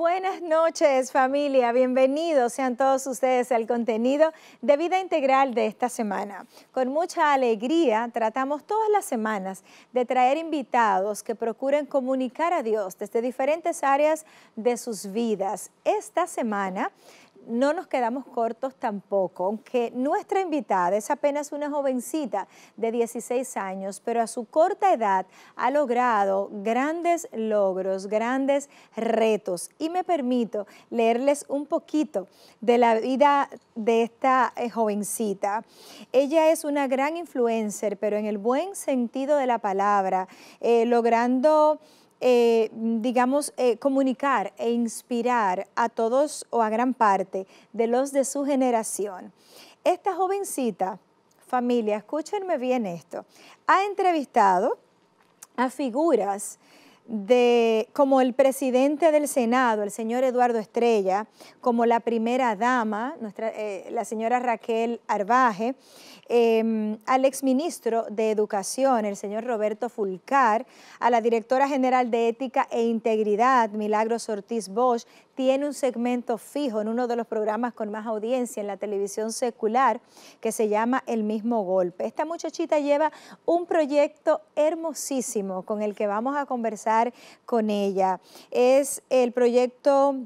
Buenas noches familia, bienvenidos sean todos ustedes al contenido de vida integral de esta semana. Con mucha alegría tratamos todas las semanas de traer invitados que procuren comunicar a Dios desde diferentes áreas de sus vidas. Esta semana no nos quedamos cortos tampoco, aunque nuestra invitada es apenas una jovencita de 16 años, pero a su corta edad ha logrado grandes logros, grandes retos. Y me permito leerles un poquito de la vida de esta eh, jovencita. Ella es una gran influencer, pero en el buen sentido de la palabra, eh, logrando eh, digamos, eh, comunicar e inspirar a todos o a gran parte de los de su generación. Esta jovencita, familia, escúchenme bien esto, ha entrevistado a figuras de, como el presidente del Senado, el señor Eduardo Estrella, como la primera dama, nuestra, eh, la señora Raquel Arbaje, em, al exministro de Educación, el señor Roberto Fulcar, a la directora general de Ética e Integridad, Milagros Ortiz Bosch, tiene un segmento fijo en uno de los programas con más audiencia en la televisión secular que se llama El mismo golpe. Esta muchachita lleva un proyecto hermosísimo con el que vamos a conversar con ella. Es el proyecto...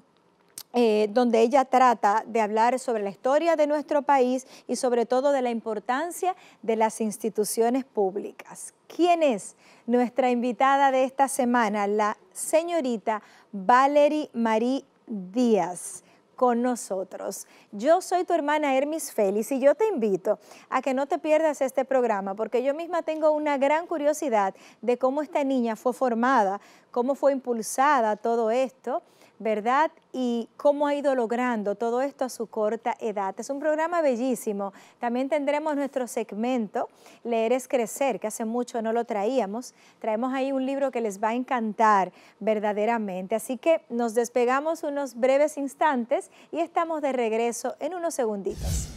Eh, donde ella trata de hablar sobre la historia de nuestro país y sobre todo de la importancia de las instituciones públicas. ¿Quién es nuestra invitada de esta semana? La señorita Valerie Marie días con nosotros. Yo soy tu hermana Hermis Félix y yo te invito a que no te pierdas este programa porque yo misma tengo una gran curiosidad de cómo esta niña fue formada, cómo fue impulsada todo esto ¿verdad? Y cómo ha ido logrando todo esto a su corta edad. Es un programa bellísimo. También tendremos nuestro segmento, Leer es Crecer, que hace mucho no lo traíamos. Traemos ahí un libro que les va a encantar verdaderamente. Así que nos despegamos unos breves instantes y estamos de regreso en unos segunditos.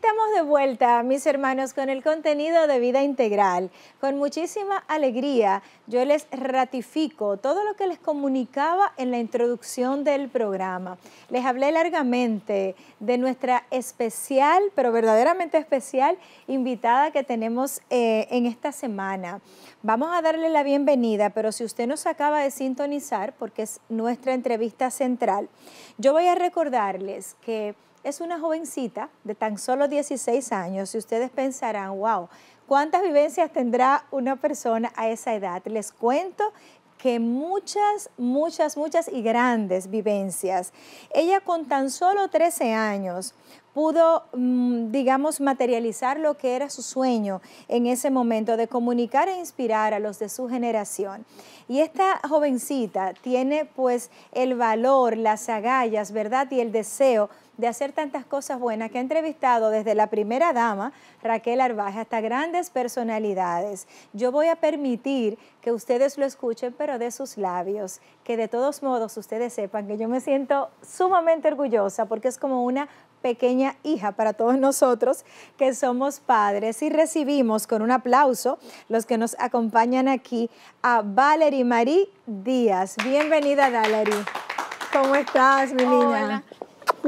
Estamos de vuelta, mis hermanos, con el contenido de vida integral. Con muchísima alegría, yo les ratifico todo lo que les comunicaba en la introducción del programa. Les hablé largamente de nuestra especial, pero verdaderamente especial, invitada que tenemos eh, en esta semana. Vamos a darle la bienvenida, pero si usted nos acaba de sintonizar, porque es nuestra entrevista central, yo voy a recordarles que es una jovencita de tan solo 16 años y ustedes pensarán, wow, ¿cuántas vivencias tendrá una persona a esa edad? Les cuento que muchas, muchas, muchas y grandes vivencias. Ella con tan solo 13 años pudo, mm, digamos, materializar lo que era su sueño en ese momento de comunicar e inspirar a los de su generación. Y esta jovencita tiene pues el valor, las agallas, ¿verdad? Y el deseo de hacer tantas cosas buenas que ha entrevistado desde la primera dama, Raquel Arbaje, hasta grandes personalidades. Yo voy a permitir que ustedes lo escuchen, pero de sus labios, que de todos modos ustedes sepan que yo me siento sumamente orgullosa porque es como una pequeña hija para todos nosotros que somos padres y recibimos con un aplauso los que nos acompañan aquí a Valerie Marí Díaz. Bienvenida, Valerie. ¿Cómo estás, mi niña?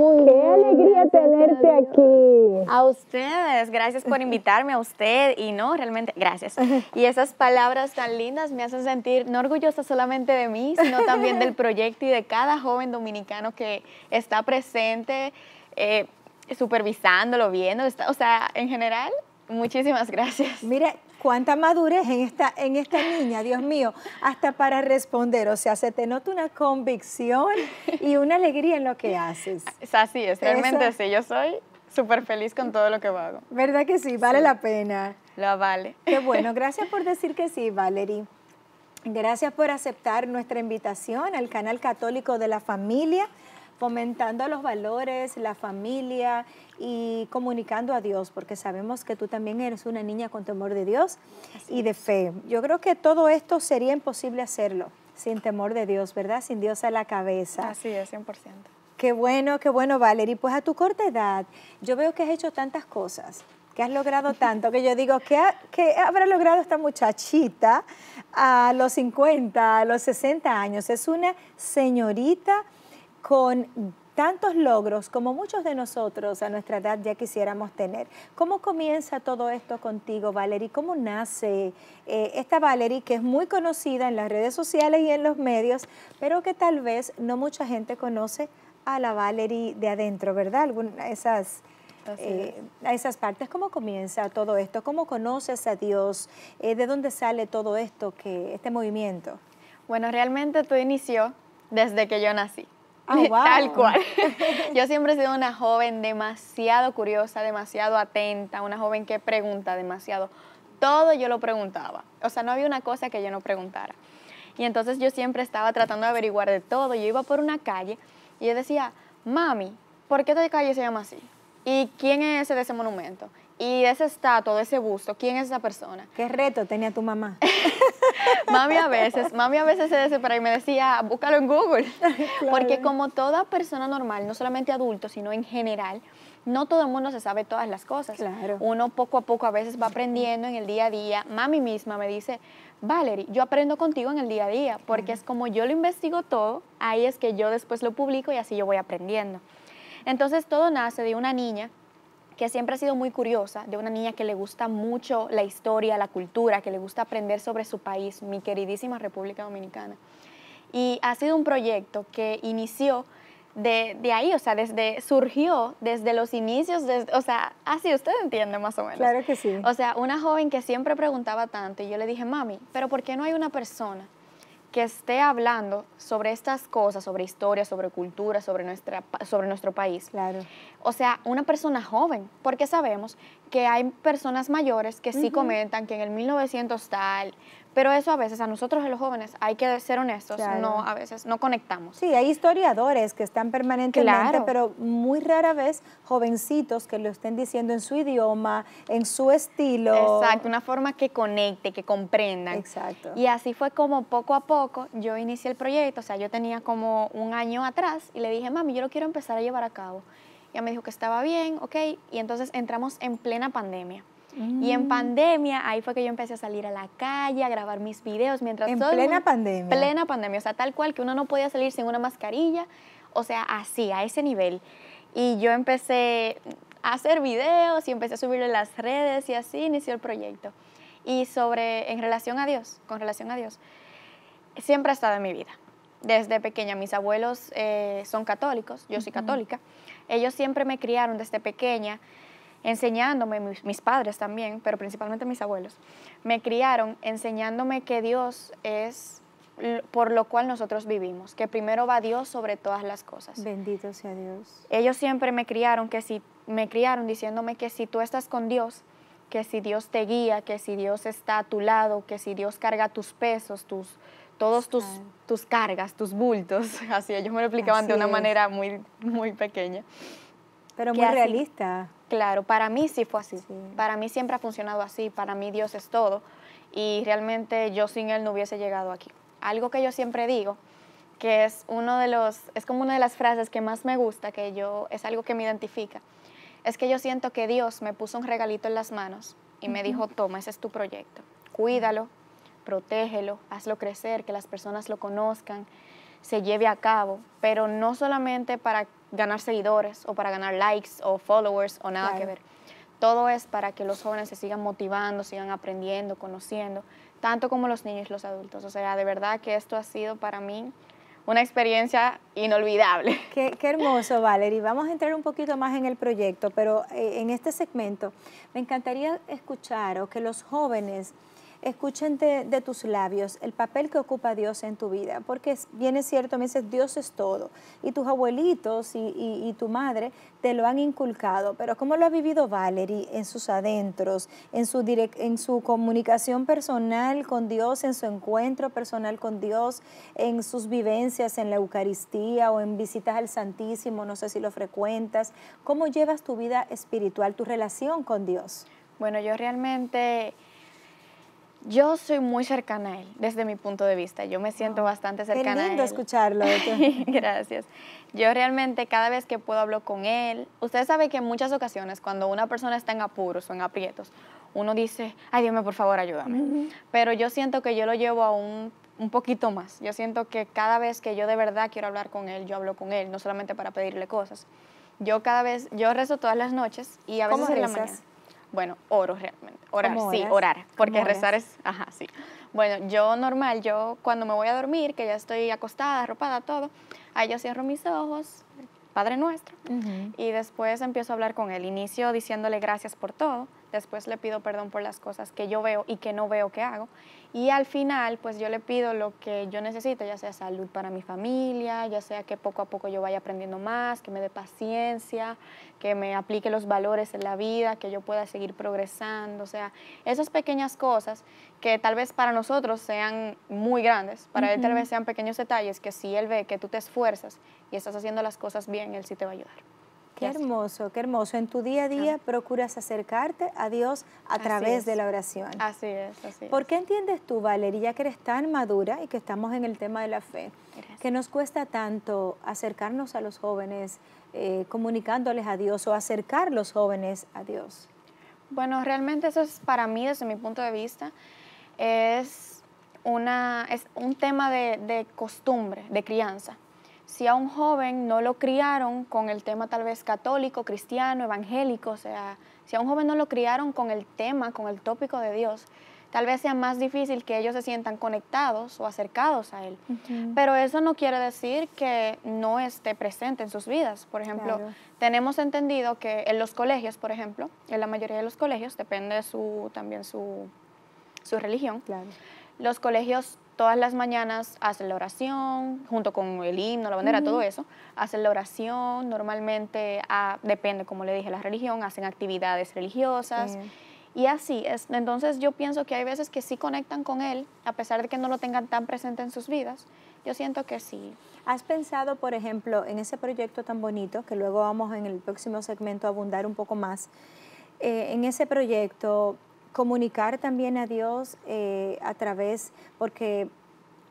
Muy Qué alegría tenerte aquí. A ustedes, gracias por invitarme a usted y no, realmente, gracias. Y esas palabras tan lindas me hacen sentir no orgullosa solamente de mí, sino también del proyecto y de cada joven dominicano que está presente, eh, supervisándolo, viendo, o sea, en general, muchísimas gracias. Mira, cuánta madurez en esta, en esta niña, Dios mío, hasta para responder. O sea, se te nota una convicción y una alegría en lo que haces. Es así es, realmente Eso. yo soy súper feliz con todo lo que hago. ¿Verdad que sí? Vale la pena. Lo vale. Qué bueno, gracias por decir que sí, Valerie. Gracias por aceptar nuestra invitación al canal católico de la familia fomentando los valores, la familia y comunicando a Dios, porque sabemos que tú también eres una niña con temor de Dios y de fe. Yo creo que todo esto sería imposible hacerlo sin temor de Dios, ¿verdad? Sin Dios a la cabeza. Así es, 100%. Qué bueno, qué bueno, Valerie. Pues a tu corta edad, yo veo que has hecho tantas cosas, que has logrado tanto, que yo digo, que qué habrá logrado esta muchachita a los 50, a los 60 años? Es una señorita con tantos logros como muchos de nosotros a nuestra edad ya quisiéramos tener. ¿Cómo comienza todo esto contigo, Valerie? ¿Cómo nace eh, esta Valerie que es muy conocida en las redes sociales y en los medios, pero que tal vez no mucha gente conoce a la Valerie de adentro, ¿verdad? Algunas esas, eh, a esas partes. ¿Cómo comienza todo esto? ¿Cómo conoces a Dios? Eh, ¿De dónde sale todo esto, que, este movimiento? Bueno, realmente todo inició desde que yo nací. Ah, Tal cual. Yo siempre he sido una joven demasiado curiosa, demasiado atenta, una joven que pregunta demasiado. Todo yo lo preguntaba. O sea, no había una cosa que yo no preguntara. Y entonces yo siempre estaba tratando de averiguar de todo. Yo iba por una calle y yo decía, mami, ¿por qué esta calle se llama así? ¿Y quién es ese de ese monumento? y ese estatus, ese busto, ¿quién es esa persona? ¿Qué reto tenía tu mamá? mami a veces, mami a veces se desespera y me decía, búscalo en Google. Porque como toda persona normal, no solamente adulto, sino en general, no todo el mundo se sabe todas las cosas. Uno poco a poco a veces va aprendiendo en el día a día. Mami misma me dice, Valerie, yo aprendo contigo en el día a día, porque es como yo lo investigo todo, ahí es que yo después lo publico y así yo voy aprendiendo. Entonces todo nace de una niña que siempre ha sido muy curiosa, de una niña que le gusta mucho la historia, la cultura, que le gusta aprender sobre su país, mi queridísima República Dominicana. Y ha sido un proyecto que inició de, ahí, o sea, desde, surgió desde los inicios, o sea, así usted entiende más o menos. Claro que sí. O sea, una joven que siempre preguntaba tanto y yo le dije, mami, pero ¿por qué no hay una persona que esté hablando sobre estas cosas, sobre historia, sobre cultura, sobre, nuestra, sobre nuestro país. Claro. O sea, una persona joven, porque sabemos que hay personas mayores que sí comentan que en el 1900 tal, pero eso a veces a nosotros los jóvenes, hay que ser honestos, no a veces no conectamos. Sí, hay historiadores que están permanentemente, pero muy rara vez jovencitos que lo estén diciendo en su idioma, en su estilo. Exacto, una forma que conecte, que comprendan. Exacto. Y así fue como poco a poco yo inicié el proyecto, o sea, yo tenía como un año atrás y le dije, mami, yo lo quiero empezar a llevar a cabo. Y me dijo que estaba bien, ok, y entonces entramos en plena pandemia. Y en mm. pandemia, ahí fue que yo empecé a salir a la calle, a grabar mis videos mientras... En plena pandemia? pandemia. Plena pandemia, o sea, tal cual que uno no podía salir sin una mascarilla, o sea, así, a ese nivel. Y yo empecé a hacer videos y empecé a subirlo en las redes y así inició el proyecto. Y sobre, en relación a Dios, con relación a Dios, siempre ha estado en mi vida. Desde pequeña, mis abuelos eh, son católicos, yo soy católica. Ellos siempre me criaron desde pequeña enseñándome, mis, padres también, pero principalmente mis abuelos, me criaron enseñándome que Dios es por lo cual nosotros vivimos, que primero va Dios sobre todas las cosas. Bendito sea Dios. Ellos siempre me criaron que si me criaron diciéndome que si tú estás con Dios, que si Dios te guía, que si Dios está a tu lado, que si Dios carga tus pesos, tus todos tus, tus cargas, tus bultos, así ellos me lo explicaban de una manera muy muy pequeña. Pero muy realista. Claro, para mí sí fue así. Para mí siempre ha funcionado así. Para mí Dios es todo. Y realmente yo sin Él no hubiese llegado aquí. Algo que yo siempre digo, que es, uno de los, es como una de las frases que más me gusta, que yo, es algo que me identifica, es que yo siento que Dios me puso un regalito en las manos y me dijo, toma, ese es tu proyecto. Cuídalo, protégelo, hazlo crecer, que las personas lo conozcan, se lleve a cabo, pero no solamente para ganar seguidores o para ganar likes o followers o nada que ver. Todo es para que los jóvenes se sigan motivando, sigan aprendiendo, conociendo, tanto como los niños y los adultos. O sea, de verdad que esto ha sido para mí una experiencia inolvidable. Qué, qué, hermoso, Valerie. Vamos a entrar un poquito más en el proyecto, pero eh, en este segmento me encantaría escuchar o que los jóvenes escuchen de, tus labios el papel que ocupa Dios en tu vida, porque bien cierto, me dices, Dios es todo, y tus abuelitos y, tu madre te lo han inculcado, pero ¿cómo lo ha vivido Valerie en sus adentros, en su, en su comunicación personal con Dios, en su encuentro personal con Dios, en sus vivencias en la Eucaristía o en visitas al Santísimo, no sé si lo frecuentas? ¿Cómo llevas tu vida espiritual, tu relación con Dios? Bueno, yo realmente yo soy muy cercana a él, desde mi punto de vista. Yo me siento bastante cercana. Qué lindo escucharlo. Gracias. Yo realmente cada vez que puedo hablo con él. Usted sabe que en muchas ocasiones cuando una persona está en apuros o en aprietos, uno dice, ay Dios mío, por favor, ayúdame. Pero yo siento que yo lo llevo a un, un poquito más. Yo siento que cada vez que yo de verdad quiero hablar con él, yo hablo con él, no solamente para pedirle cosas. Yo cada vez, yo rezo todas las noches y a veces en la mañana. Bueno, oro realmente. Orar, sí, orar. Porque rezar es. Ajá, sí. Bueno, yo normal, yo cuando me voy a dormir, que ya estoy acostada, arropada, todo, ahí yo cierro mis ojos, Padre Nuestro, y después empiezo a hablar con Él. Inicio diciéndole gracias por todo después le pido perdón por las cosas que yo veo y que no veo que hago, y al final pues yo le pido lo que yo necesito, ya sea salud para mi familia, ya sea que poco a poco yo vaya aprendiendo más, que me dé paciencia, que me aplique los valores en la vida, que yo pueda seguir progresando, o sea, esas pequeñas cosas que tal vez para nosotros sean muy grandes, para él tal vez sean pequeños detalles que si él ve que tú te esfuerzas y estás haciendo las cosas bien, él sí te va a ayudar. Qué hermoso, qué hermoso. En tu día a día procuras acercarte a Dios a través de la oración. Así es, así es. ¿Por qué entiendes tú, Valeria, que eres tan madura y que estamos en el tema de la fe, que nos cuesta tanto acercarnos a los jóvenes, eh, comunicándoles a Dios o acercar los jóvenes a Dios? Bueno, realmente eso es para mí, desde mi punto de vista, es, una, es un tema de costumbre, de crianza si a un joven no lo criaron con el tema tal vez católico, cristiano, evangélico, o sea, si a un joven no lo criaron con el tema, con el tópico de Dios, tal vez sea más difícil que ellos se sientan conectados o acercados a Él. Pero eso no quiere decir que no esté presente en sus vidas. Por ejemplo, tenemos entendido que en los colegios, por ejemplo, en la mayoría de los colegios, depende su, también su, su religión, los colegios todas las mañanas hacen la oración, junto con el himno, la bandera, todo eso. Hacen la oración, normalmente, ah, depende, como le dije, la religión, hacen actividades religiosas. Y así es. Entonces yo pienso que hay veces que sí conectan con él, a pesar de que no lo tengan tan presente en sus vidas. Yo siento que sí. ¿Has pensado, por ejemplo, en ese proyecto tan bonito, que luego vamos en el próximo segmento a abundar un poco más, eh, en ese proyecto, comunicar también a Dios eh, a través, porque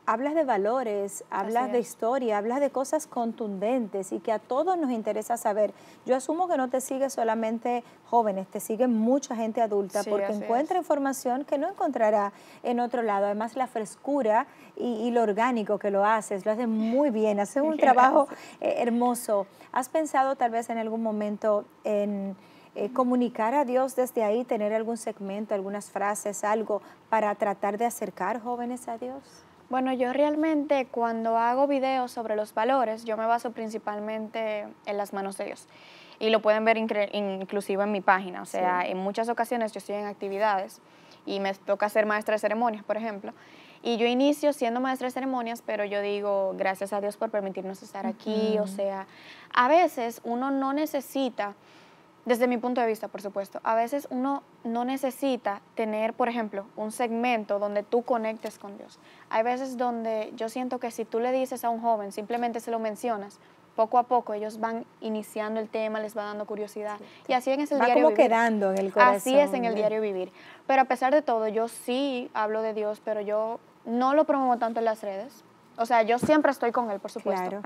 hablas de valores, hablas de historia, hablas de cosas contundentes y que a todos nos interesa saber. Yo asumo que no te sigue solamente jóvenes, te sigue mucha gente adulta porque encuentra información que no encontrará en otro lado. Además, la frescura y, lo orgánico que lo haces, lo haces muy bien, haces un trabajo eh, hermoso. ¿Has pensado tal vez en algún momento en eh, comunicar a Dios desde ahí, tener algún segmento, algunas frases, algo para tratar de acercar jóvenes a Dios? Bueno, yo realmente cuando hago videos sobre los valores, yo me baso principalmente en las manos de Dios. Y lo pueden ver inclusive en mi página. O sea, en muchas ocasiones yo estoy en actividades y me toca ser maestra de ceremonias, por ejemplo. Y yo inicio siendo maestra de ceremonias, pero yo digo, gracias a Dios por permitirnos estar aquí. O sea, a veces uno no necesita desde mi punto de vista, por supuesto, a veces uno no necesita tener, por ejemplo, un segmento donde tú conectes con Dios. Hay veces donde yo siento que si tú le dices a un joven, simplemente se lo mencionas, poco a poco ellos van iniciando el tema, les va dando curiosidad. y así es el diario vivir. quedando en el Así es en el diario vivir. Pero a pesar de todo, yo sí hablo de Dios, pero yo no lo promuevo tanto en las redes, o sea, yo siempre estoy con él, por supuesto. Claro.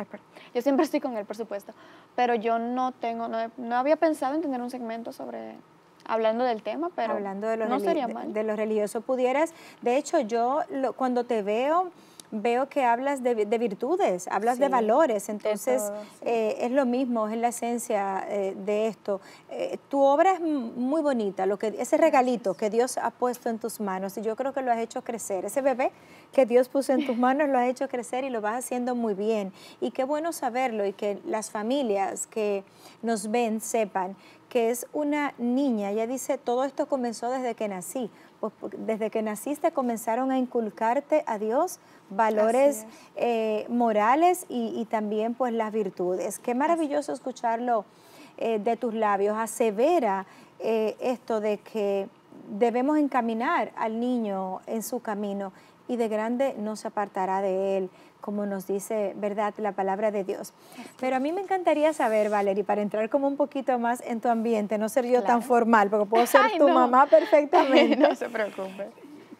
yo siempre estoy con él, por supuesto. Pero yo no tengo, no, había pensado en tener un segmento sobre hablando del tema, pero hablando de los no De, de, lo religioso pudieras, de hecho yo cuando te veo veo que hablas de, virtudes, hablas de valores, entonces eh, es lo mismo, es la esencia eh, de esto. Eh, tu obra es muy bonita, lo que, ese regalito que Dios ha puesto en tus manos, y yo creo que lo has hecho crecer, ese bebé que Dios puso en tus manos lo has hecho crecer y lo vas haciendo muy bien. Y qué bueno saberlo y que las familias que nos ven sepan que es una niña, ella dice, todo esto comenzó desde que nací pues, desde que naciste comenzaron a inculcarte a Dios valores eh, morales y, también pues las virtudes. Qué maravilloso escucharlo eh, de tus labios. Asevera eh, esto de que debemos encaminar al niño en su camino y de grande no se apartará de él, como nos dice, ¿verdad?, la palabra de Dios. Pero a mí me encantaría saber, Valerie, para entrar como un poquito más en tu ambiente, no ser yo tan formal, porque puedo ser tu mamá perfectamente. no se preocupe.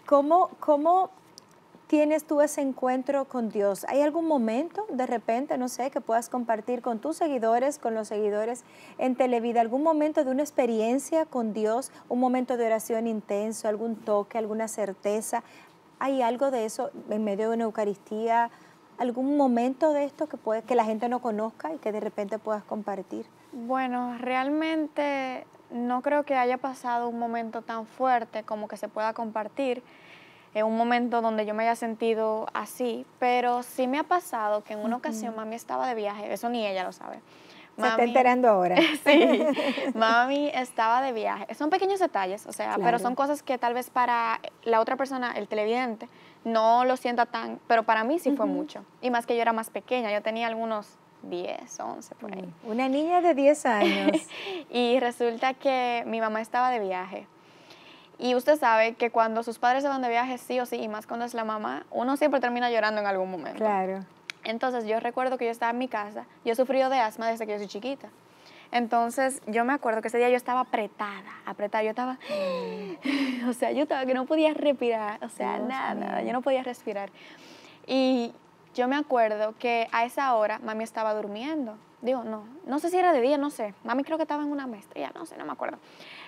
¿Cómo, ¿Cómo tienes tú ese encuentro con Dios? ¿Hay algún momento de repente, no sé, que puedas compartir con tus seguidores, con los seguidores en Televida? ¿Algún momento de una experiencia con Dios? ¿Un momento de oración intenso? ¿Algún toque? ¿Alguna certeza? ¿Hay algo de eso en medio de una Eucaristía? ¿Algún momento de esto que, puede, que la gente no conozca y que de repente puedas compartir? Bueno, realmente no creo que haya pasado un momento tan fuerte como que se pueda compartir, en eh, un momento donde yo me haya sentido así, pero sí me ha pasado que en una ocasión mami estaba de viaje, eso ni ella lo sabe. Se está enterando ahora. sí, mami estaba de viaje. Son pequeños detalles, o sea, pero son cosas que tal vez para la otra persona, el televidente, no lo sienta tan, pero para mí sí fue mucho. Y más que yo era más pequeña, yo tenía algunos 10, 11 por ahí. Mm, una niña de 10 años. y resulta que mi mamá estaba de viaje. Y usted sabe que cuando sus padres se van de viaje, sí o sí, y más cuando es la mamá, uno siempre termina llorando en algún momento. Claro. Entonces yo recuerdo que yo estaba en mi casa, yo he sufrido de asma desde que yo soy chiquita. Entonces yo me acuerdo que ese día yo estaba apretada, apretada, yo estaba, o sea, yo estaba que no podía respirar, o sea, nada, yo no podía respirar. Y yo me acuerdo que a esa hora mami estaba durmiendo. Digo, no, no sé si era de día, no sé. Mami creo que estaba en una mesa, ya no sé, no me acuerdo.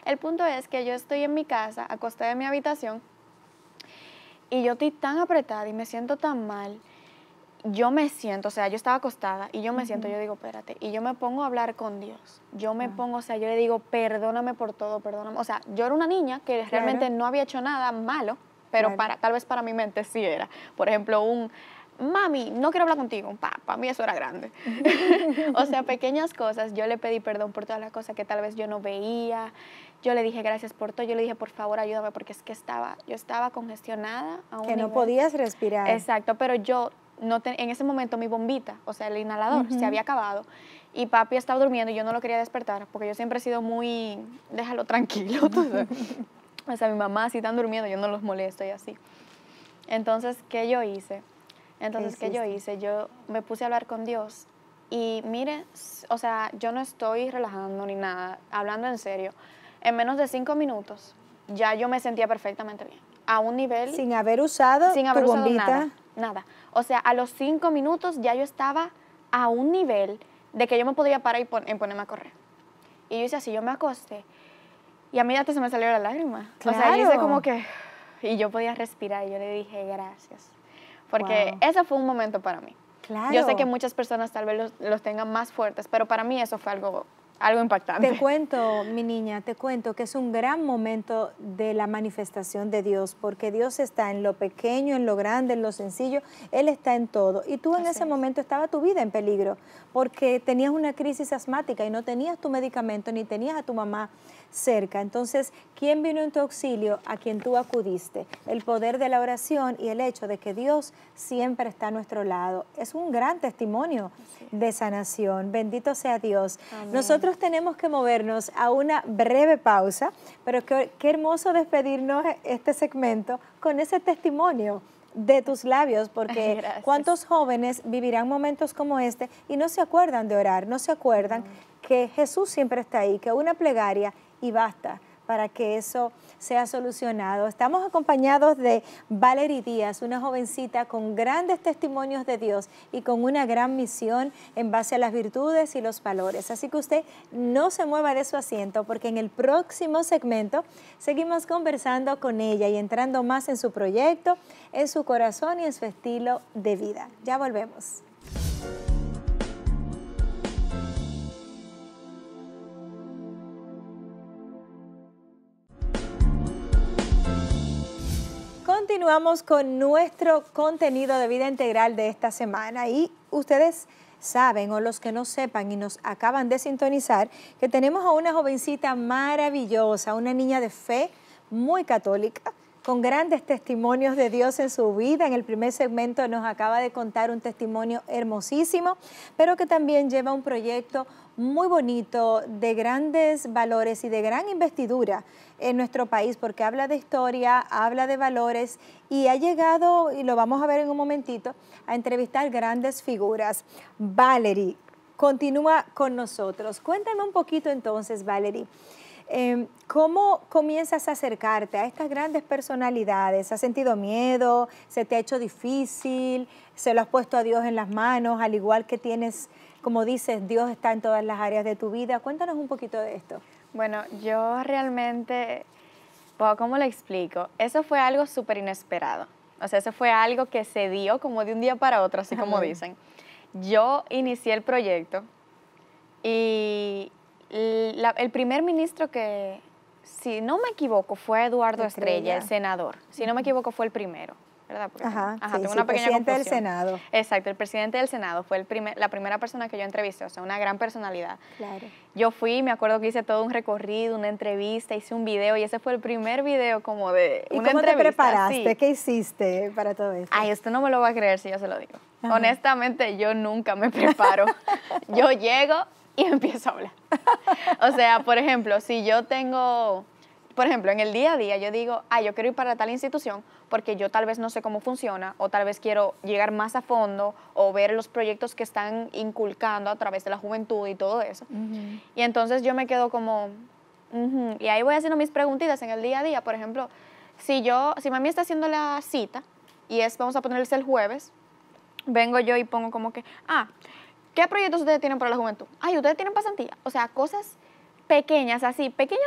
El punto es que yo estoy en mi casa, acosté en mi habitación, y yo estoy tan apretada y me siento tan mal yo me siento, o sea, yo estaba acostada y yo me siento, yo digo, espérate, y yo me pongo a hablar con Dios. Yo me ah. pongo, o sea, yo le digo, perdóname por todo, perdóname. O sea, yo era una niña que realmente no había hecho nada malo, pero para, tal vez para mi mente sí era. Por ejemplo, un, mami, no quiero hablar contigo, un papá, para mí eso era grande. o sea, pequeñas cosas, yo le pedí perdón por todas las cosas que tal vez yo no veía, yo le dije gracias por todo, yo le dije por favor ayúdame porque es que estaba, yo estaba congestionada. que no podías respirar. Exacto, pero yo no en ese momento mi bombita, o sea, el inhalador, se había acabado y papi estaba durmiendo y yo no lo quería despertar porque yo siempre he sido muy, déjalo tranquilo, o sea, mi mamá, si están durmiendo, yo no los molesto y así. Entonces, ¿qué yo hice? Entonces, ¿qué, yo hice? Yo me puse a hablar con Dios y mire, o sea, yo no estoy relajando ni nada, hablando en serio. En menos de cinco minutos ya yo me sentía perfectamente bien. A un nivel... Sin haber usado sin haber usado Nada, nada. O sea, a los cinco minutos ya yo estaba a un nivel de que yo me podía parar y, ponerme a correr. Y yo hice así, yo me acosté. Y a mí te se me salió la lágrima. O sea, hice como que... Y yo podía respirar y yo le dije gracias. Porque ese fue un momento para mí. Claro. Yo sé que muchas personas tal vez los tengan más fuertes, pero para mí eso fue algo algo impactante. Te cuento, mi niña, te cuento que es un gran momento de la manifestación de Dios, porque Dios está en lo pequeño, en lo grande, en lo sencillo, Él está en todo. Y tú en ese momento estaba tu vida en peligro, porque tenías una crisis asmática y no tenías tu medicamento, ni tenías a tu mamá cerca. Entonces, ¿quién vino en tu auxilio a quien tú acudiste? El poder de la oración y el hecho de que Dios siempre está a nuestro lado. Es un gran testimonio de sanación. Bendito sea Dios. Nosotros tenemos que movernos a una breve pausa, pero qué, hermoso despedirnos este segmento con ese testimonio de tus labios, porque cuántos jóvenes vivirán momentos como este y no se acuerdan de orar, no se acuerdan que Jesús siempre está ahí, que una plegaria y basta para que eso sea solucionado. Estamos acompañados de Valerie Díaz, una jovencita con grandes testimonios de Dios y con una gran misión en base a las virtudes y los valores. Así que usted no se mueva de su asiento porque en el próximo segmento seguimos conversando con ella y entrando más en su proyecto, en su corazón y en su estilo de vida. Ya volvemos. continuamos con nuestro contenido de vida integral de esta semana y ustedes saben o los que no sepan y nos acaban de sintonizar que tenemos a una jovencita maravillosa, una niña de fe muy católica con grandes testimonios de Dios en su vida. En el primer segmento nos acaba de contar un testimonio hermosísimo, pero que también lleva un proyecto muy bonito, de grandes valores y de gran investidura en nuestro país, porque habla de historia, habla de valores y ha llegado, y lo vamos a ver en un momentito, a entrevistar grandes figuras. Valerie, continúa con nosotros. Cuéntame un poquito entonces, Valerie. Em, ¿Cómo comienzas a acercarte a estas grandes personalidades? ¿Has sentido miedo? ¿Se te ha hecho difícil? ¿Se lo has puesto a Dios en las manos, al igual que tienes como dices, Dios está en todas las áreas de tu vida. Cuéntanos un poquito de esto. Bueno, yo realmente, ¿cómo lo explico? Eso fue algo súper inesperado. O sea, eso fue algo que se dio como de un día para otro, así como dicen. Yo inicié el proyecto y el primer ministro que, si no me equivoco, fue Eduardo Estrella, el senador. Si no me equivoco, fue el primero. ¿verdad? Porque, ajá, presidente del Senado. Exacto, el presidente del Senado fue el primer, la primera persona que yo entrevisté, o sea, una gran personalidad. Claro. Yo fui, me acuerdo que hice todo un recorrido, una entrevista, hice un video y ese fue el primer video como de ¿Y cómo te preparaste? ¿Qué hiciste para todo esto? Ay, usted no me lo va a creer si yo se lo digo. Honestamente, yo nunca me preparo. yo llego y empiezo a hablar. o sea, por ejemplo, si yo tengo, por ejemplo, en el día a día yo digo, ah, yo quiero ir para tal institución, porque yo tal vez no sé cómo funciona o tal vez quiero llegar más a fondo o ver los proyectos que están inculcando a través de la juventud y todo eso. Y entonces yo me quedo como, y ahí voy haciendo mis preguntitas en el día a día, por ejemplo, si yo, si mami está haciendo la cita y es, vamos a ponerse el jueves, vengo yo y pongo como que, ah, ¿qué proyectos ustedes tienen para la juventud? Ay, ustedes tienen pasantía, o sea, cosas pequeñas, así, pequeños,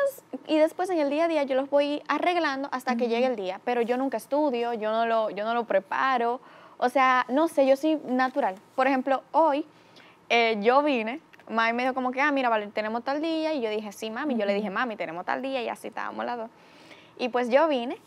y después en el día a día yo los voy arreglando hasta que llegue el día, pero yo nunca estudio, yo no lo, yo no lo preparo, o sea, no sé, yo soy natural. Por ejemplo, hoy eh, yo vine, mami me dijo como que, ah, mira, vale, tenemos tal día, y yo dije, sí, mami, yo le dije, mami, tenemos tal día, y así estábamos las dos. Y pues yo vine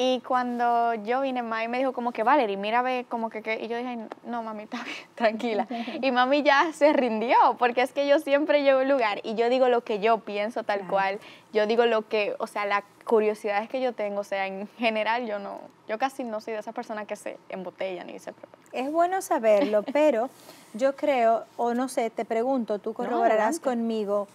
y cuando yo vine, mami me dijo como que, Valerie, mira, ve, como que, y yo dije, no, mami, tranquila. Y mami ya se rindió, porque es que yo siempre llevo lugar y yo digo lo que yo pienso tal cual, yo digo lo que, o sea, las curiosidades que yo tengo, o sea, en general yo no, yo casi no soy de esas personas que se embotellan ni se Es bueno saberlo, pero yo creo, o no sé, te pregunto, tú corroborarás conmigo,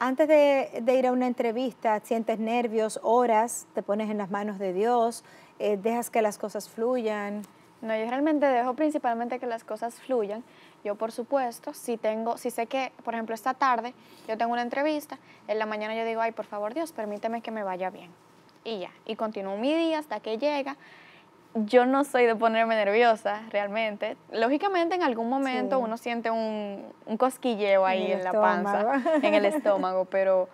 antes de, ir a una entrevista, sientes nervios, horas, te pones en las manos de Dios, eh, dejas que las cosas fluyan. No, yo realmente dejo principalmente que las cosas fluyan. Yo, por supuesto, si tengo, si sé que, por ejemplo, esta tarde yo tengo una entrevista, en la mañana yo digo, ay, por favor, Dios, permíteme que me vaya bien. Y ya, y continúo mi día hasta que llega yo no soy de ponerme nerviosa realmente. Lógicamente en algún momento uno siente un, un cosquilleo ahí en la panza, en el estómago, pero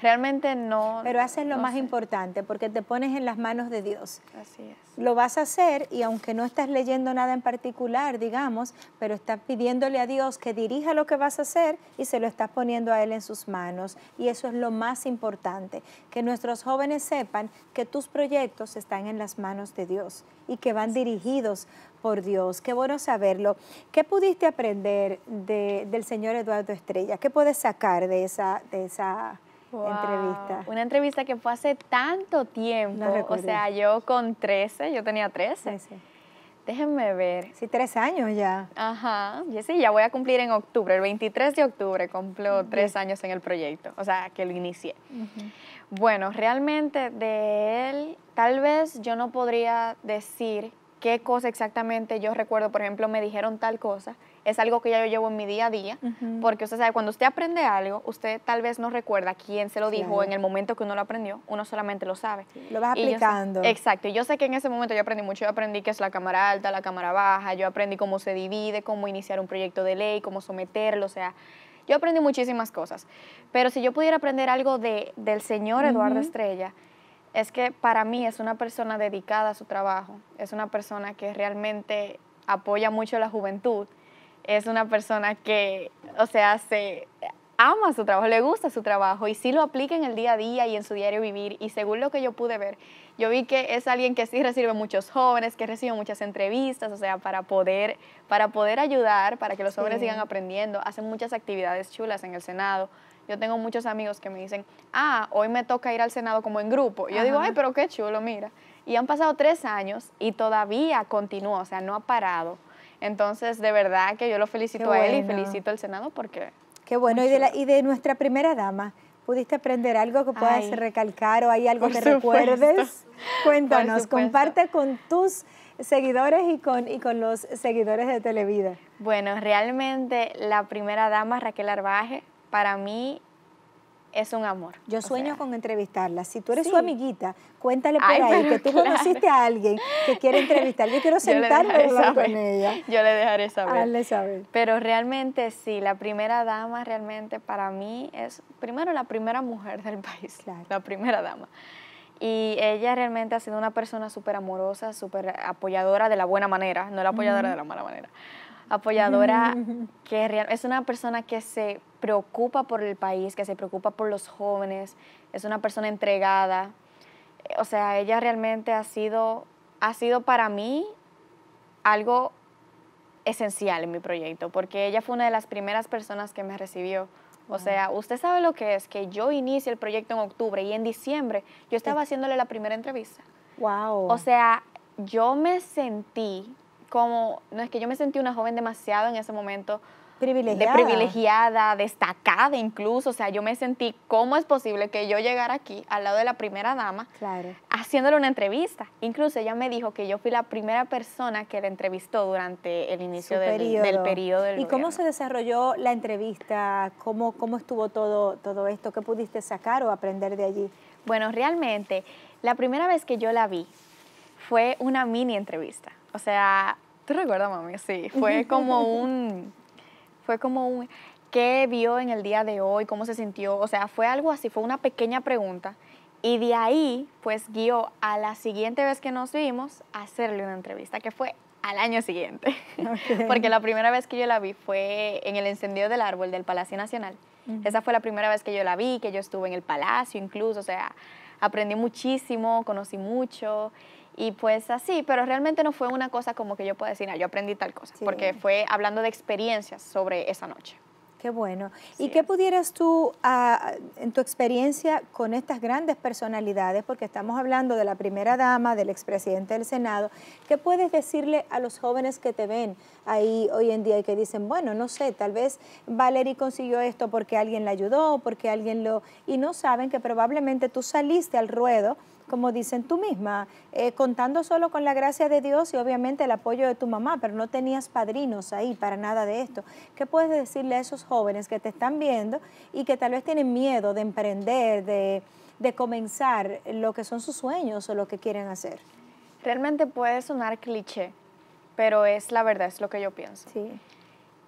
realmente no. Pero haces lo más importante porque te pones en las manos de Dios. Así es. Lo vas a hacer y aunque no estás leyendo nada en particular, digamos, pero estás pidiéndole a Dios que dirija lo que vas a hacer y se lo estás poniendo a Él en sus manos. Y eso es lo más importante, que nuestros jóvenes sepan que tus proyectos están en las manos de Dios y que van dirigidos por Dios. Qué bueno saberlo. ¿Qué pudiste aprender de, del señor Eduardo Estrella? ¿Qué puedes sacar de esa... De esa entrevista. Una entrevista que fue hace tanto tiempo. o sea, yo con 13, yo tenía 13. Déjenme ver. Sí, tres años ya. Ajá. sí, ya voy a cumplir en octubre, el 23 de octubre cumplo tres años en el proyecto, o sea, que lo inicié. Bueno, realmente de él, tal vez yo no podría decir qué cosa exactamente yo recuerdo. Por ejemplo, me dijeron tal cosa es algo que ya yo llevo en mi día a día, porque usted sabe, cuando usted aprende algo, usted tal vez no recuerda quién se lo dijo en el momento que uno lo aprendió, uno solamente lo sabe. Lo vas aplicando. exacto, yo sé que en ese momento yo aprendí mucho, yo aprendí qué es la cámara alta, la cámara baja, yo aprendí cómo se divide, cómo iniciar un proyecto de ley, cómo someterlo, o sea, yo aprendí muchísimas cosas, pero si yo pudiera aprender algo de, del señor Eduardo Estrella, es que para mí es una persona dedicada a su trabajo, es una persona que realmente apoya mucho a la juventud es una persona que, o sea, se ama su trabajo, le gusta su trabajo y sí lo aplica en el día a día y en su diario vivir. Y según lo que yo pude ver, yo vi que es alguien que sí recibe muchos jóvenes, que recibe muchas entrevistas, o sea, para poder, para poder ayudar, para que los jóvenes sigan aprendiendo. Hacen muchas actividades chulas en el Senado. Yo tengo muchos amigos que me dicen, ah, hoy me toca ir al Senado como en grupo. Y yo digo, ay, pero qué chulo, mira. Y han pasado tres años y todavía continúa, o sea, no ha parado entonces, de verdad que yo lo felicito a él y felicito al Senado porque... Qué bueno, y de, la, y de nuestra primera dama, ¿Pudiste aprender algo que puedas recalcar o hay algo que recuerdes? Cuéntanos, comparte con tus seguidores y con, y con los seguidores de Televida. Bueno, realmente la primera dama, Raquel Arbaje, para mí es un amor. Yo sueño con entrevistarla. Si tú eres su amiguita, cuéntale por ahí que tú conociste a alguien que quiere entrevistar. Yo quiero sentarme con ella. Yo le dejaré saber. Hazle saber. Pero realmente sí, la primera dama realmente para mí es, primero, la primera mujer del país. La primera dama. Y ella realmente ha sido una persona súper amorosa, súper apoyadora de la buena manera, no la apoyadora de la mala manera apoyadora que es una persona que se preocupa por el país, que se preocupa por los jóvenes, es una persona entregada. O sea, ella realmente ha sido, ha sido para mí algo esencial en mi proyecto, porque ella fue una de las primeras personas que me recibió. O sea, usted sabe lo que es que yo inicie el proyecto en octubre y en diciembre yo estaba haciéndole la primera entrevista. Wow. O sea, yo me sentí como, no es que yo me sentí una joven demasiado en ese momento. Privilegiada. De privilegiada, destacada incluso. O sea, yo me sentí, ¿cómo es posible que yo llegara aquí al lado de la primera dama claro. haciéndole una entrevista? Incluso ella me dijo que yo fui la primera persona que la entrevistó durante el inicio del periodo. del periodo. ¿Y cómo se desarrolló la entrevista? ¿Cómo, cómo estuvo todo, todo esto? ¿Qué pudiste sacar o aprender de allí? Bueno, realmente, la primera vez que yo la vi fue una mini entrevista. O sea, ¿Te recuerdas, mami? Sí, fue como un, fue como un, ¿qué vio en el día de hoy? ¿Cómo se sintió? O sea, fue algo así, fue una pequeña pregunta. Y de ahí, pues guió a la siguiente vez que nos vimos a hacerle una entrevista, que fue al año siguiente. Porque la primera vez que yo la vi fue en el encendido del árbol del Palacio Nacional. Esa fue la primera vez que yo la vi, que yo estuve en el palacio incluso, o sea, aprendí muchísimo, conocí mucho y pues así, pero realmente no fue una cosa como que yo pueda decir, ah yo aprendí tal cosa, porque fue hablando de experiencias sobre esa noche. Qué bueno. ¿Y qué pudieras tú, ah, en tu experiencia con estas grandes personalidades, porque estamos hablando de la primera dama, del expresidente del Senado, qué puedes decirle a los jóvenes que te ven ahí hoy en día y que dicen, bueno, no sé, tal vez Valerie consiguió esto porque alguien la ayudó, porque alguien lo... y no saben que probablemente tú saliste al ruedo como dicen tú misma, eh, contando solo con la gracia de Dios y obviamente el apoyo de tu mamá, pero no tenías padrinos ahí para nada de esto. ¿Qué puedes decirle a esos jóvenes que te están viendo y que tal vez tienen miedo de emprender, de, comenzar lo que son sus sueños o lo que quieren hacer? Realmente puede sonar cliché, pero es la verdad, es lo que yo pienso.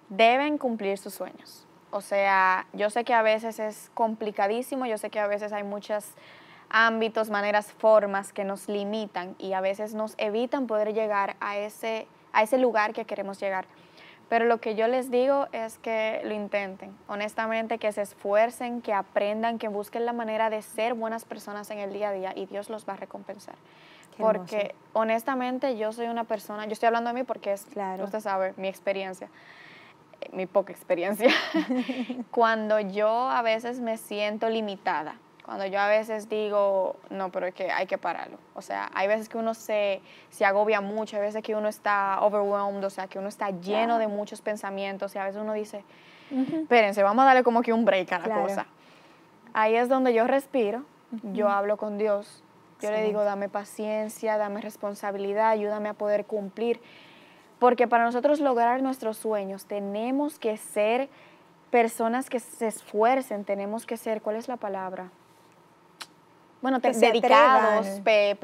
Deben cumplir sus sueños. O sea, yo sé que a veces es complicadísimo, yo sé que a veces hay muchas ámbitos, maneras, formas que nos limitan y a veces nos evitan poder llegar a ese, a ese lugar que queremos llegar. Pero lo que yo les digo es que lo intenten, honestamente, que se esfuercen, que aprendan, que busquen la manera de ser buenas personas en el día a día y Dios los va a recompensar. porque honestamente yo soy una persona, yo estoy hablando de mí porque es, claro. usted sabe, mi experiencia, mi poca experiencia. Cuando yo a veces me siento limitada, cuando yo a veces digo, no, pero que hay que pararlo. O sea, hay veces que uno se, se agobia mucho, hay veces que uno está overwhelmed, o sea, que uno está lleno de muchos pensamientos y a veces uno dice, espérense, vamos a darle como que un break a la cosa. Ahí es donde yo respiro, yo hablo con Dios, yo le digo, dame paciencia, dame responsabilidad, ayúdame a poder cumplir. Porque para nosotros lograr nuestros sueños tenemos que ser personas que se esfuercen, tenemos que ser, ¿cuál es la palabra? bueno, dedicados, eh,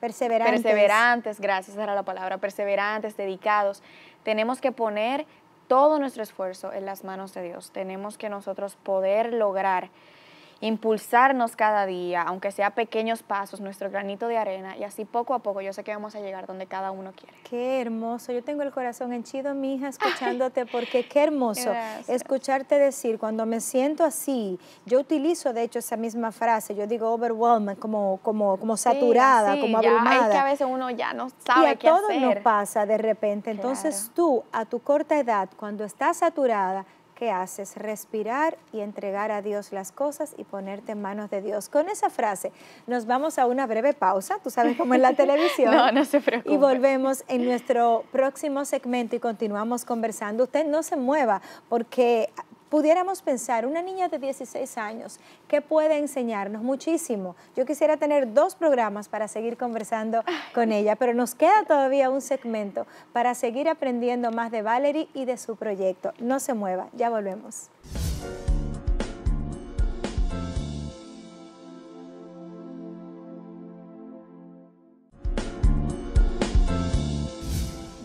perseverantes. perseverantes, gracias a la palabra, perseverantes, dedicados. Tenemos que poner todo nuestro esfuerzo en las manos de Dios. Tenemos que nosotros poder lograr impulsarnos cada día, aunque sea pequeños pasos, nuestro granito de arena y así poco a poco yo sé que vamos a llegar donde cada uno quiere. Qué hermoso, yo tengo el corazón henchido, mi hija, escuchándote porque qué hermoso escucharte decir, cuando me siento así, yo utilizo de hecho esa misma frase, yo digo overwhelmed, como, como, como saturada, como abrumada. que a veces uno ya no sabe todo nos pasa de repente, entonces tú a tu corta edad, cuando estás saturada, que haces, respirar y entregar a Dios las cosas y ponerte en manos de Dios. Con esa frase nos vamos a una breve pausa, tú sabes cómo es la televisión. no, no se preocupe. Y volvemos en nuestro próximo segmento y continuamos conversando. Usted no se mueva porque pudiéramos pensar, una niña de 16 años, que puede enseñarnos? Muchísimo. Yo quisiera tener dos programas para seguir conversando con ella, pero nos queda todavía un segmento para seguir aprendiendo más de Valerie y de su proyecto. No se mueva, ya volvemos.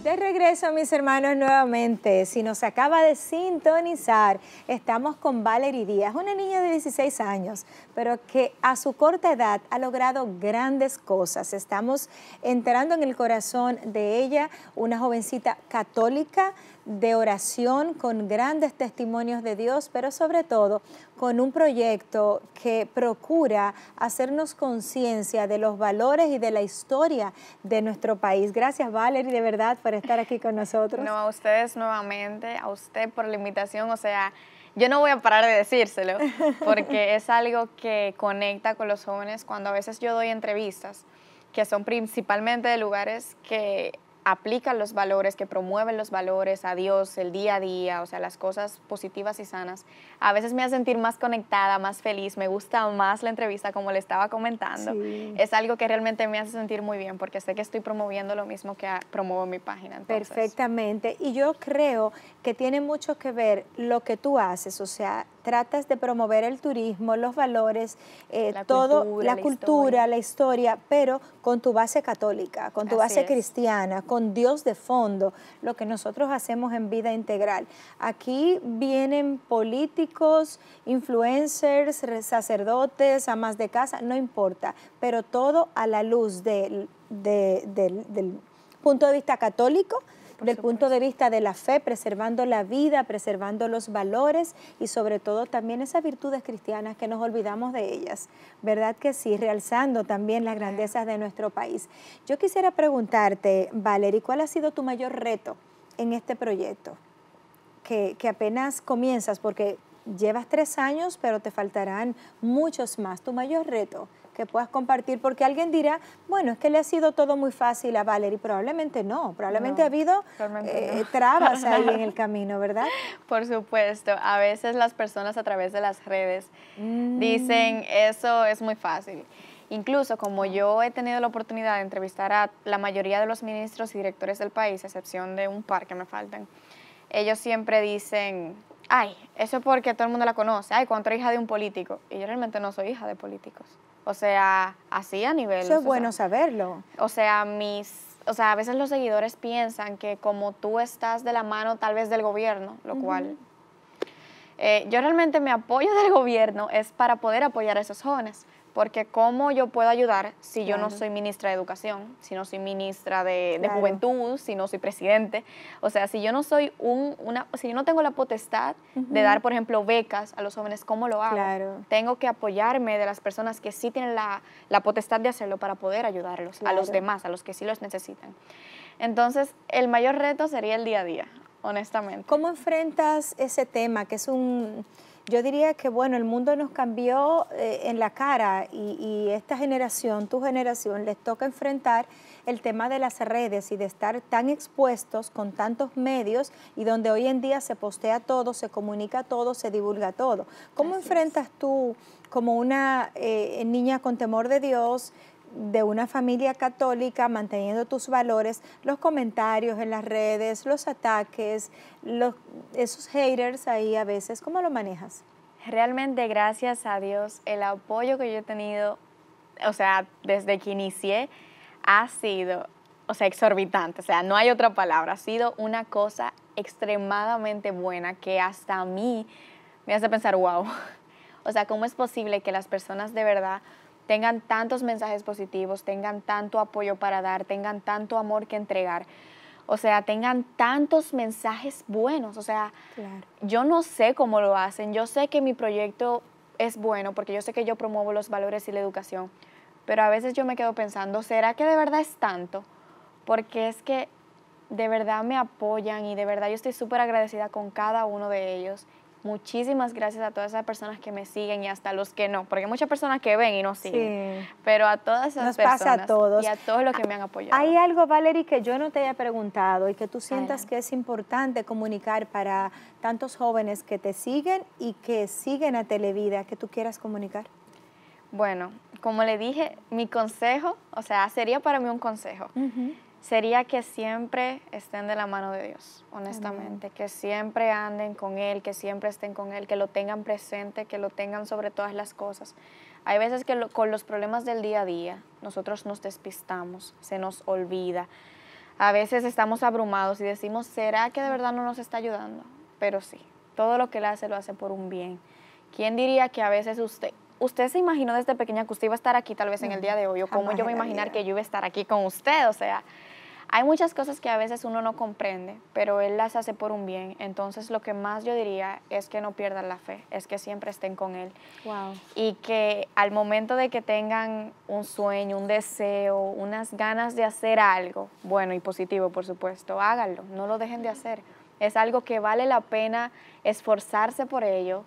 De regreso, mis hermanos, nuevamente. Si nos acaba de sintonizar, estamos con Valerie Díaz, una niña de 16 años, pero que a su corta edad ha logrado grandes cosas. Estamos entrando en el corazón de ella, una jovencita católica, de oración con grandes testimonios de Dios, pero sobre todo con un proyecto que procura hacernos conciencia de los valores y de la historia de nuestro país. Gracias Valerie de verdad por estar aquí con nosotros. No, a ustedes nuevamente, a usted por la invitación, o sea, yo no voy a parar de decírselo, porque es algo que conecta con los jóvenes cuando a veces yo doy entrevistas que son principalmente de lugares que aplican los valores, que promueven los valores a Dios, el día a día, o sea, las cosas positivas y sanas, a veces me hace sentir más conectada, más feliz, me gusta más la entrevista como le estaba comentando. Es algo que realmente me hace sentir muy bien porque sé que estoy promoviendo lo mismo que promuevo mi página. Perfectamente, y yo creo que tiene mucho que ver lo que tú haces, o sea, tratas de promover el turismo, los valores, eh, todo, la, cultura, la historia, pero con tu base católica, con tu base cristiana, con Dios de fondo, lo que nosotros hacemos en vida integral. Aquí vienen políticos, influencers, sacerdotes, amas de casa, no importa, pero todo a la luz del, del punto de vista católico, desde el punto de vista de la fe, preservando la vida, preservando los valores y sobre todo también esas virtudes cristianas que nos olvidamos de ellas, ¿verdad que sí? Realzando también las grandezas de nuestro país. Yo quisiera preguntarte, Valerie, ¿cuál ha sido tu mayor reto en este proyecto? Que, que apenas comienzas, porque llevas tres años, pero te faltarán muchos más. ¿Tu mayor reto que puedas compartir, porque alguien dirá, bueno, es que le ha sido todo muy fácil a Valerie, probablemente no, probablemente ha habido eh, trabas ahí en el camino, ¿verdad? Por supuesto, a veces las personas a través de las redes mm. dicen, eso es muy fácil. Incluso como yo he tenido la oportunidad de entrevistar a la mayoría de los ministros y directores del país, a excepción de un par que me faltan, ellos siempre dicen, ay, eso porque todo el mundo la conoce, ay, eres hija de un político. Y yo realmente no soy hija de políticos. O sea, así a nivel. Eso es bueno saberlo. O sea, mis, o sea, a veces los seguidores piensan que como tú estás de la mano tal vez del gobierno, lo cual eh, yo realmente me apoyo del gobierno es para poder apoyar a esos jóvenes porque ¿cómo yo puedo ayudar si yo no soy ministra de Educación, si no soy ministra de, de Juventud, si no soy presidente? O sea, si yo no soy un, una, si no tengo la potestad de dar, por ejemplo, becas a los jóvenes, ¿cómo lo hago? Tengo que apoyarme de las personas que sí tienen la, la potestad de hacerlo para poder ayudarlos, a los demás, a los que sí los necesitan. Entonces, el mayor reto sería el día a día, honestamente. ¿Cómo enfrentas ese tema que es un yo diría que, bueno, el mundo nos cambió eh, en la cara y, esta generación, tu generación, les toca enfrentar el tema de las redes y de estar tan expuestos con tantos medios y donde hoy en día se postea todo, se comunica todo, se divulga todo. ¿Cómo enfrentas tú como una eh, niña con temor de Dios, de una familia católica, manteniendo tus valores, los comentarios en las redes, los ataques, los, esos haters ahí a veces, ¿cómo lo manejas? Realmente gracias a Dios, el apoyo que yo he tenido, o sea, desde que inicié, ha sido, o sea, exorbitante, o sea, no hay otra palabra, ha sido una cosa extremadamente buena que hasta a mí me hace pensar, wow, o sea, ¿cómo es posible que las personas de verdad tengan tantos mensajes positivos, tengan tanto apoyo para dar, tengan tanto amor que entregar. O sea, tengan tantos mensajes buenos. O sea, yo no sé cómo lo hacen. Yo sé que mi proyecto es bueno porque yo sé que yo promuevo los valores y la educación. Pero a veces yo me quedo pensando, ¿será que de verdad es tanto? Porque es que de verdad me apoyan y de verdad yo estoy súper agradecida con cada uno de ellos Muchísimas gracias a todas esas personas que me siguen y hasta los que no, porque hay muchas personas que ven y no siguen. Pero a todas esas personas a todos. y a todos los que me han ah, apoyado. Hay algo, Valerie, que yo no te haya preguntado y que tú sientas que es importante comunicar para tantos jóvenes que te siguen y que siguen a Televida, que tú quieras comunicar. Bueno, como le dije, mi consejo, o sea, sería para mí un consejo sería que siempre estén de la mano de Dios, honestamente, que siempre anden con Él, que siempre estén con Él, que lo tengan presente, que lo tengan sobre todas las cosas. Hay veces que con los problemas del día a día nosotros nos despistamos, se nos olvida. A veces estamos abrumados y decimos, ¿será que de verdad no nos está ayudando? Pero sí, todo lo que Él hace lo hace por un bien. ¿Quién diría que a veces usted, usted se imaginó desde pequeña que usted iba a estar aquí tal vez en el día de hoy, o cómo yo a imaginar que yo iba a estar aquí con usted, o sea, hay muchas cosas que a veces uno no comprende, pero Él las hace por un bien. Entonces lo que más yo diría es que no pierdan la fe, es que siempre estén con Él. Y que al momento de que tengan un sueño, un deseo, unas ganas de hacer algo, bueno y positivo por supuesto, háganlo, no lo dejen de hacer. Es algo que vale la pena esforzarse por ello.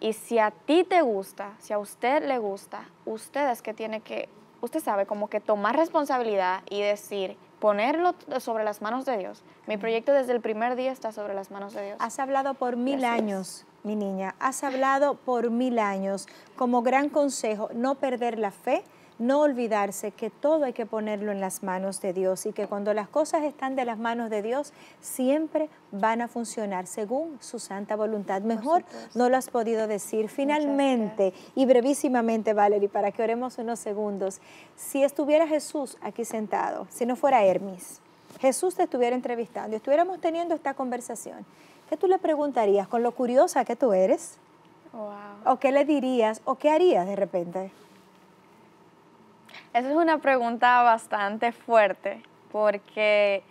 Y si a ti te gusta, si a usted le gusta, usted es que tiene que, usted sabe, como que tomar responsabilidad y decir, ponerlo sobre las manos de Dios. Mi proyecto desde el primer día está sobre las manos de Dios. Has hablado por mil años, mi niña, has hablado por mil años como gran consejo, no perder la fe, no olvidarse que todo hay que ponerlo en las manos de Dios y que cuando las cosas están de las manos de Dios, siempre van a funcionar según su santa voluntad. Mejor no lo has podido decir. Finalmente, y brevísimamente, Valerie, para que oremos unos segundos, si estuviera Jesús aquí sentado, si no fuera Hermis, Jesús te estuviera entrevistando y estuviéramos teniendo esta conversación, ¿qué tú le preguntarías con lo curiosa que tú eres? ¿O qué le dirías? ¿O qué harías de repente? Esa es una pregunta bastante fuerte, porque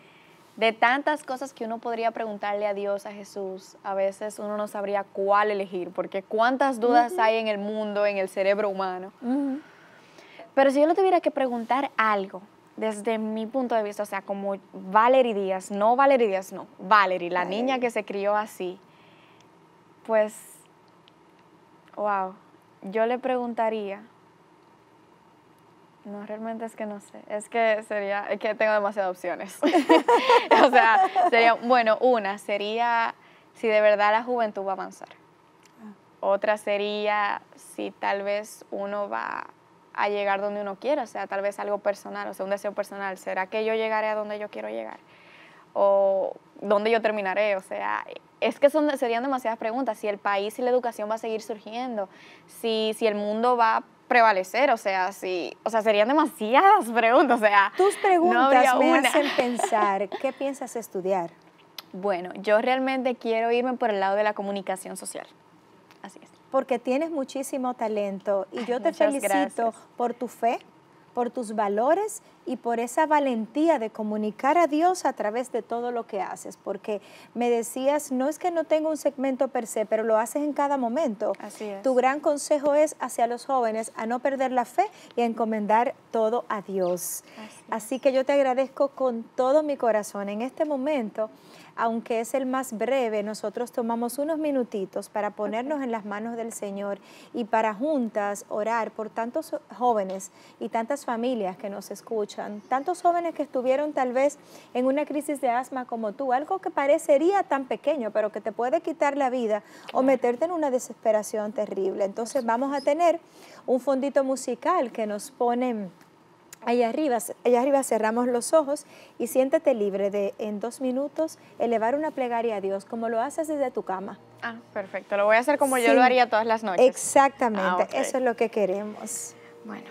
de tantas cosas que uno podría preguntarle a Dios, a Jesús, a veces uno no sabría cuál elegir, porque cuántas dudas hay en el mundo, en el cerebro humano. Pero si yo le tuviera que preguntar algo, desde mi punto de vista, o sea, como Valerie Díaz, no Valerie Díaz, no, Valerie, la niña que se crió así, pues, wow, yo le preguntaría no, realmente es que no sé. Es que sería, es que tengo demasiadas opciones. o sea, sería, bueno, una sería si de verdad la juventud va a avanzar. Ah. Otra sería si tal vez uno va a llegar donde uno quiere, o sea, tal vez algo personal, o sea, un deseo personal. ¿Será que yo llegaré a donde yo quiero llegar? ¿O dónde yo terminaré? O sea, es que son, serían demasiadas preguntas. Si el país y la educación va a seguir surgiendo, si, si el mundo va prevalecer, o sea, si, o sea, serían demasiadas preguntas, o sea, tus preguntas no me hacen pensar, ¿qué piensas estudiar? Bueno, yo realmente quiero irme por el lado de la comunicación social. Así es. Porque tienes muchísimo talento y yo te felicito por tu fe, por tus valores y por esa valentía de comunicar a Dios a través de todo lo que haces, porque me decías, no es que no tenga un segmento per se, pero lo haces en cada momento. Tu gran consejo es hacia los jóvenes a no perder la fe y a encomendar todo a Dios. Así, que yo te agradezco con todo mi corazón en este momento aunque es el más breve, nosotros tomamos unos minutitos para ponernos en las manos del Señor y para juntas orar por tantos jóvenes y tantas familias que nos escuchan tantos jóvenes que estuvieron tal vez en una crisis de asma como tú, algo que parecería tan pequeño, pero que te puede quitar la vida o meterte en una desesperación terrible. Entonces vamos a tener un fondito musical que nos ponen... Allá arriba, allá arriba cerramos los ojos y siéntete libre de en dos minutos elevar una plegaria a Dios, como lo haces desde tu cama. Ah, perfecto. Lo voy a hacer como yo lo haría todas las noches. Exactamente. Ah, Eso es lo que queremos. Bueno.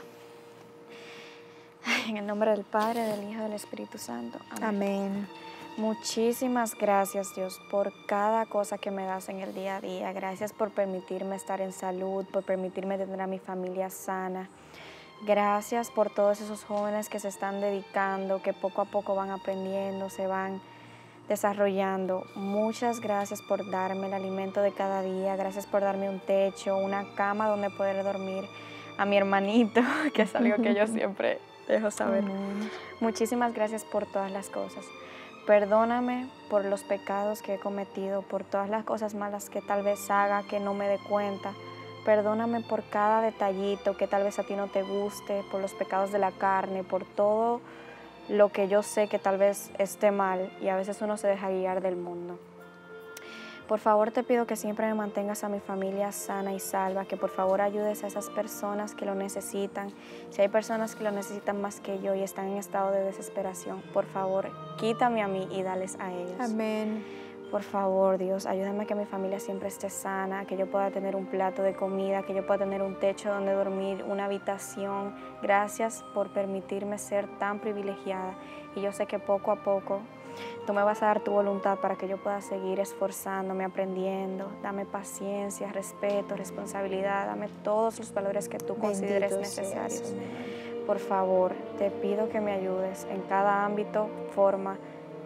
En el nombre del Padre, del Hijo y del Espíritu Santo. Amén. Muchísimas gracias Dios por cada cosa que me das en el día a día. Gracias por permitirme estar en salud, por permitirme tener a mi familia sana. Gracias por todos esos jóvenes que se están dedicando, que poco a poco van aprendiendo, se van desarrollando. Muchas gracias por darme el alimento de cada día. Gracias por darme un techo, una cama donde poder dormir. A mi hermanito, que es algo que yo siempre dejo saber. Muchísimas gracias por todas las cosas. Perdóname por los pecados que he cometido, por todas las cosas malas que tal vez haga, que no me dé cuenta. Perdóname por cada detallito que tal vez a ti no te guste, por los pecados de la carne, por todo lo que yo sé que tal vez esté mal y a veces uno se deja guiar del mundo. Por favor te pido que siempre me mantengas a mi familia sana y salva, que por favor ayudes a esas personas que lo necesitan. Si hay personas que lo necesitan más que yo y están en estado de desesperación, por favor quítame a mí y dales a ellos. Amén. Por favor, Dios, ayúdame a que mi familia siempre esté sana, que yo pueda tener un plato de comida, que yo pueda tener un techo donde dormir, una habitación. Gracias por permitirme ser tan privilegiada. Y yo sé que poco a poco Tú me vas a dar tu voluntad para que yo pueda seguir esforzándome, aprendiendo. Dame paciencia, respeto, responsabilidad. Dame todos los valores que tú consideres necesarios. Por favor, te pido que me ayudes en cada ámbito, forma,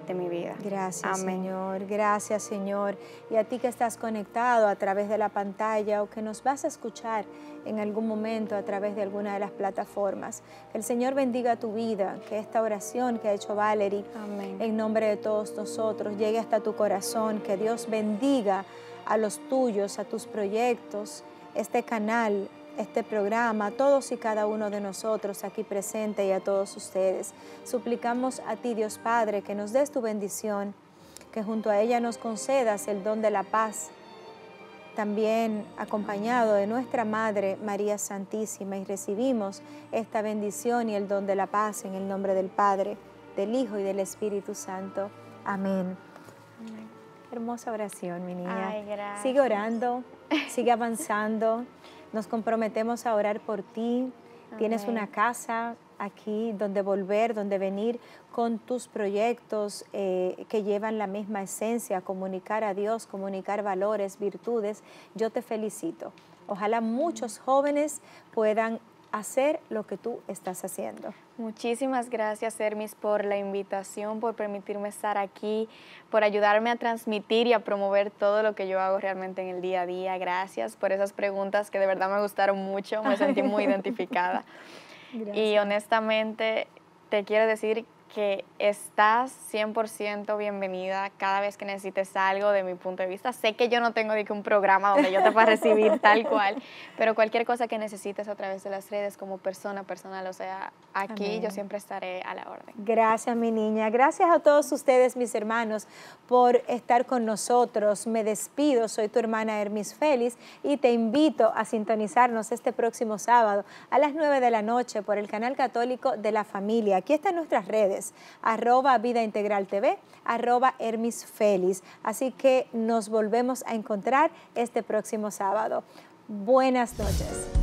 de mi vida. Gracias, Señor. Gracias, Señor. Y a ti que estás conectado a través de la pantalla o que nos vas a escuchar en algún momento a través de alguna de las plataformas. Que el Señor bendiga tu vida, que esta oración que ha hecho Valerie en nombre de todos nosotros llegue hasta tu corazón, que Dios bendiga a los tuyos, a tus proyectos, este canal, este programa, a todos y cada uno de nosotros aquí presente y a todos ustedes. Suplicamos a ti, Dios Padre, que nos des tu bendición, que junto a ella nos concedas el don de la paz, también acompañado de nuestra Madre María Santísima, y recibimos esta bendición y el don de la paz en el nombre del Padre, del Hijo y del Espíritu Santo. Amén. Hermosa oración, mi niña. Sigue orando, sigue avanzando. Nos comprometemos a orar por ti. Tienes una casa aquí donde volver, donde venir con tus proyectos eh, que llevan la misma esencia, comunicar a Dios, comunicar valores, virtudes. Yo te felicito. Ojalá muchos jóvenes puedan hacer lo que tú estás haciendo. Muchísimas gracias, Hermis, por la invitación, por permitirme estar aquí, por ayudarme a transmitir y a promover todo lo que yo hago realmente en el día a día. Gracias por esas preguntas que de verdad me gustaron mucho, me sentí muy identificada. Y honestamente, te quiero decir que estás 100% bienvenida cada vez que necesites algo de mi punto de vista. Sé que yo no tengo de que un programa donde yo te pueda recibir tal cual, pero cualquier cosa que necesites a través de las redes como persona personal, o sea, aquí yo siempre estaré a la orden. Gracias, mi niña. Gracias a todos ustedes, mis hermanos, por estar con nosotros. Me despido, soy tu hermana Hermis Félix y te invito a sintonizarnos este próximo sábado a las 9 de la noche por el canal católico de la familia. Aquí están nuestras redes arroba Vida Integral TV, arroba Hermis Así que nos volvemos a encontrar este próximo sábado. Buenas noches.